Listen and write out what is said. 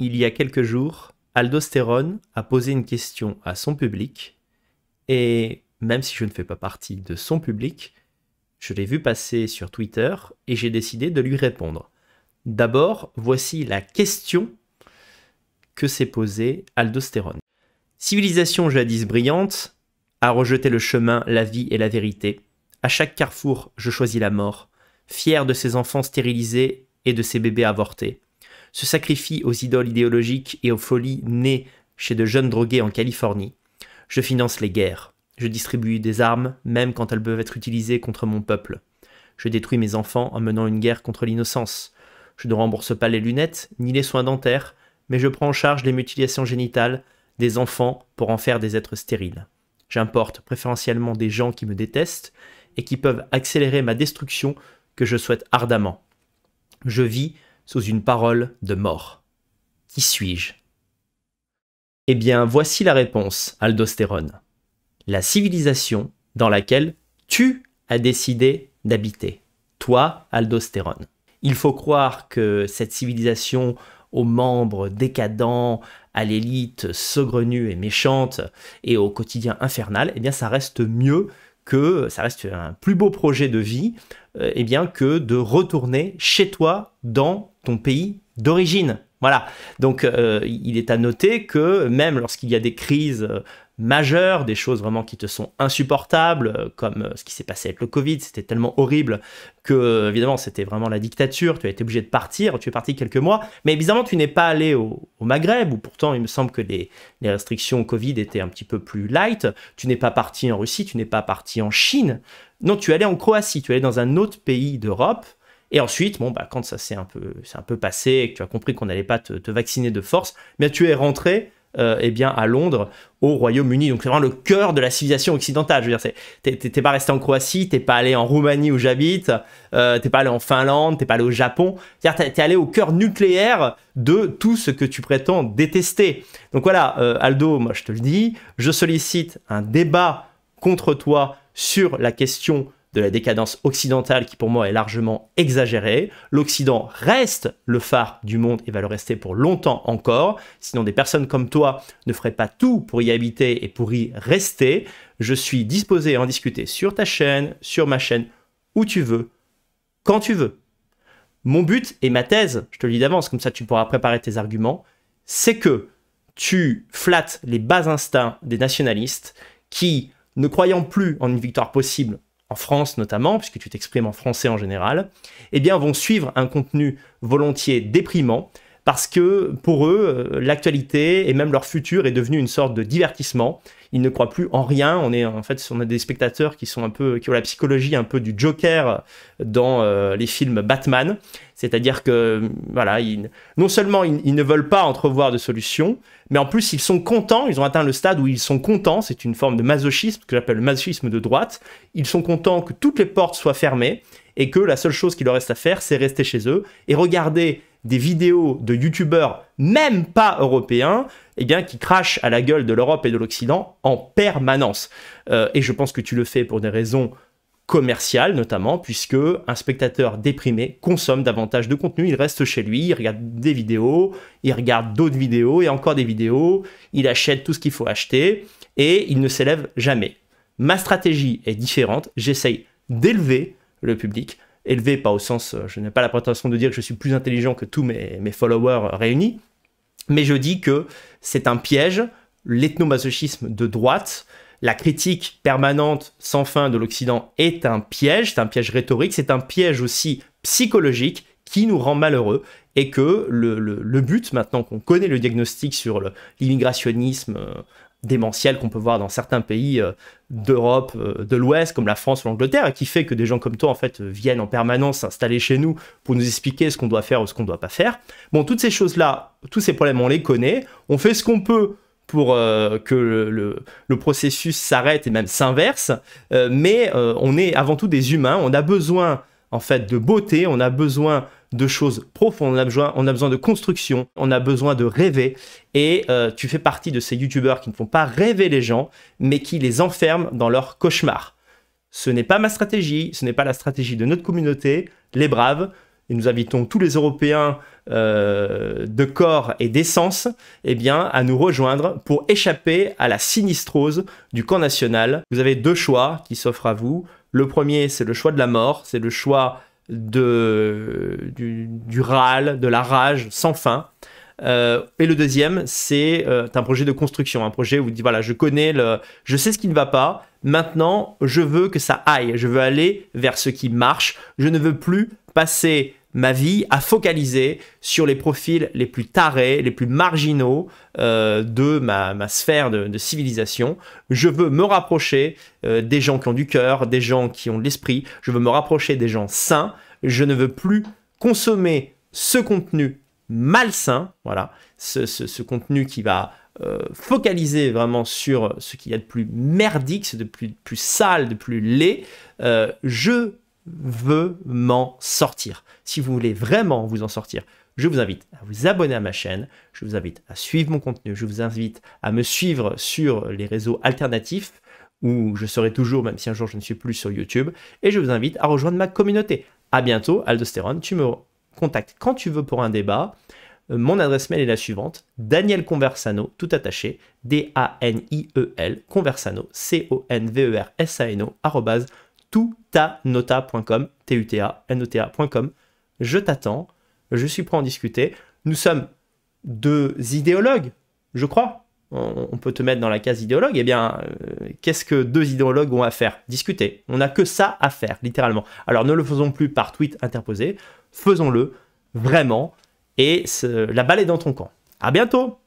il y a quelques jours, Aldostérone a posé une question à son public, et même si je ne fais pas partie de son public, je l'ai vu passer sur Twitter et j'ai décidé de lui répondre. D'abord, voici la question que s'est posée Aldostérone. Civilisation jadis brillante, a rejeté le chemin, la vie et la vérité. À chaque carrefour, je choisis la mort, fier de ses enfants stérilisés et de ses bébés avortés se sacrifie aux idoles idéologiques et aux folies nées chez de jeunes drogués en Californie. Je finance les guerres. Je distribue des armes, même quand elles peuvent être utilisées contre mon peuple. Je détruis mes enfants en menant une guerre contre l'innocence. Je ne rembourse pas les lunettes, ni les soins dentaires, mais je prends en charge les mutilations génitales des enfants pour en faire des êtres stériles. J'importe préférentiellement des gens qui me détestent et qui peuvent accélérer ma destruction que je souhaite ardemment. Je vis sous une parole de mort. Qui suis-je Eh bien, voici la réponse, Aldostérone. La civilisation dans laquelle tu as décidé d'habiter. Toi, Aldostérone. Il faut croire que cette civilisation aux membres décadents, à l'élite saugrenue et méchante et au quotidien infernal, eh bien ça reste mieux que ça reste un plus beau projet de vie et euh, eh bien que de retourner chez toi dans ton pays d'origine. Voilà, donc euh, il est à noter que même lorsqu'il y a des crises euh, des choses vraiment qui te sont insupportables, euh, comme euh, ce qui s'est passé avec le Covid, c'était tellement horrible que, euh, évidemment, c'était vraiment la dictature, tu as été obligé de partir, tu es parti quelques mois, mais évidemment tu n'es pas allé au, Maghreb, où pourtant, il me semble que les, les, restrictions Covid étaient un petit peu plus light, tu n'es pas parti en Russie, tu n'es pas parti en Chine, non, tu es allé en Croatie, tu es allé dans un autre pays d'Europe, et ensuite, bon, bah, quand ça s'est un peu, un peu passé et que tu as compris qu'on n'allait pas te, vacciner de force, mais tu es rentré euh, eh bien, à Londres, au Royaume-Uni. Donc c'est vraiment le cœur de la civilisation occidentale. Je veux dire, t'es pas resté en Croatie, t'es pas allé en Roumanie où j'habite, tu euh, t'es pas allé en Finlande, t'es pas allé au Japon. C'est-à-dire, allé au cœur nucléaire de tout ce que tu prétends détester. Donc voilà, euh, Aldo, moi je te le dis, je sollicite un débat contre toi sur la question de la décadence occidentale qui pour moi est largement exagérée. L'Occident reste le phare du monde et va le rester pour longtemps encore, sinon des personnes comme toi ne feraient pas tout pour y habiter et pour y rester. Je suis disposé à en discuter sur ta chaîne, sur ma chaîne, où tu veux, quand tu veux. Mon but et ma thèse, je te le dis d'avance, comme ça tu pourras préparer tes arguments, c'est que tu flattes les bas instincts des nationalistes qui, ne croyant plus en une victoire possible en France notamment, puisque tu t'exprimes en français en général, eh bien vont suivre un contenu volontiers déprimant, parce que pour eux, euh, l'actualité et même leur futur est devenu une sorte de divertissement, ils ne croient plus en rien. On est en fait, on a des spectateurs qui sont un peu, qui ont la psychologie un peu du Joker dans euh, les films Batman. C'est-à-dire que, voilà, non seulement ils, ne veulent pas entrevoir de solution, mais en plus ils sont contents, ils ont atteint le stade où ils sont contents, c'est une forme de masochisme, que j'appelle le masochisme de droite, ils sont contents que toutes les portes soient fermées et que la seule chose qu'il leur reste à faire, c'est rester chez eux et regarder des vidéos de youtubeurs, même pas européens, et eh bien, qui crache à la gueule de l'Europe et de l'Occident en permanence. Euh, et je pense que tu le fais pour des raisons commerciales, notamment, puisque un spectateur déprimé consomme davantage de contenu, il reste chez lui, il regarde des vidéos, il regarde d'autres vidéos et encore des vidéos, il achète tout ce qu'il faut acheter et il ne s'élève jamais. Ma stratégie est différente, j'essaye d'élever le public, élever pas au sens, euh, je n'ai pas la prétention de dire que je suis plus intelligent que tous mes followers euh, réunis, mais je dis que c'est un piège, l'ethnomasochisme de droite, la critique permanente sans fin de l'Occident est un piège, c'est un piège rhétorique, c'est un piège aussi psychologique qui nous rend malheureux et que le, but, maintenant qu'on connaît le diagnostic sur l'immigrationnisme euh, démentiel qu'on peut voir dans certains pays euh, d'Europe, euh, de l'Ouest, comme la France ou l'Angleterre, et qui fait que des gens comme toi, en fait, viennent en permanence s'installer chez nous pour nous expliquer ce qu'on doit faire ou ce qu'on ne doit pas faire. Bon, toutes ces choses-là, tous ces problèmes, on les connaît, on fait ce qu'on peut pour que le, le processus s'arrête et même s'inverse, mais on est avant tout des humains, on a besoin, en fait, de beauté, on a besoin de choses profondes, on a besoin, on a besoin de construction, on a besoin de rêver. Et euh, tu fais partie de ces youtubeurs qui ne font pas rêver les gens, mais qui les enferment dans leur cauchemar. Ce n'est pas ma stratégie, ce n'est pas la stratégie de notre communauté, les braves. Et nous invitons tous les Européens euh, de corps et d'essence eh bien, à nous rejoindre pour échapper à la sinistrose du camp national. Vous avez deux choix qui s'offrent à vous. Le premier, c'est le choix de la mort, c'est le choix de, du, râle, de la rage sans fin. Euh, et le deuxième, c'est euh, un projet de construction, un projet où vous dites voilà, je connais le, je sais ce qui ne va pas. Maintenant, je veux que ça aille. Je veux aller vers ce qui marche. Je ne veux plus passer ma vie à focalisé sur les profils les plus tarés, les plus marginaux euh, de ma, sphère de, civilisation. Je veux me rapprocher euh, des gens qui ont du cœur, des gens qui ont de l'esprit. Je veux me rapprocher des gens sains. Je ne veux plus consommer ce contenu malsain, voilà, ce, contenu qui va euh, focaliser vraiment sur ce qu'il y a de plus merdique, de de plus sale, de plus laid. je veut m'en sortir. Si vous voulez vraiment vous en sortir, je vous invite à vous abonner à ma chaîne, je vous invite à suivre mon contenu, je vous invite à me suivre sur les réseaux alternatifs où je serai toujours, même si un jour je ne suis plus sur YouTube, et je vous invite à rejoindre ma communauté. À bientôt, Aldostérone, tu me contactes quand tu veux pour un débat. Euh, mon adresse mail est la suivante, Daniel Conversano, tout attaché, D-A-N-I-E-L, Conversano, C-O-N-V-E-R-S-A-N-O, e arrobase, tout tanota.com, T-U-T-A, n Je t'attends, je suis prêt à en discuter. Nous sommes deux idéologues, je crois. On, peut te mettre dans la case idéologue. Eh bien, euh, qu'est-ce que deux idéologues ont à faire Discuter. On n'a que ça à faire, littéralement. Alors ne le faisons plus par tweet interposé, faisons-le vraiment. Et la balle est dans ton camp. À bientôt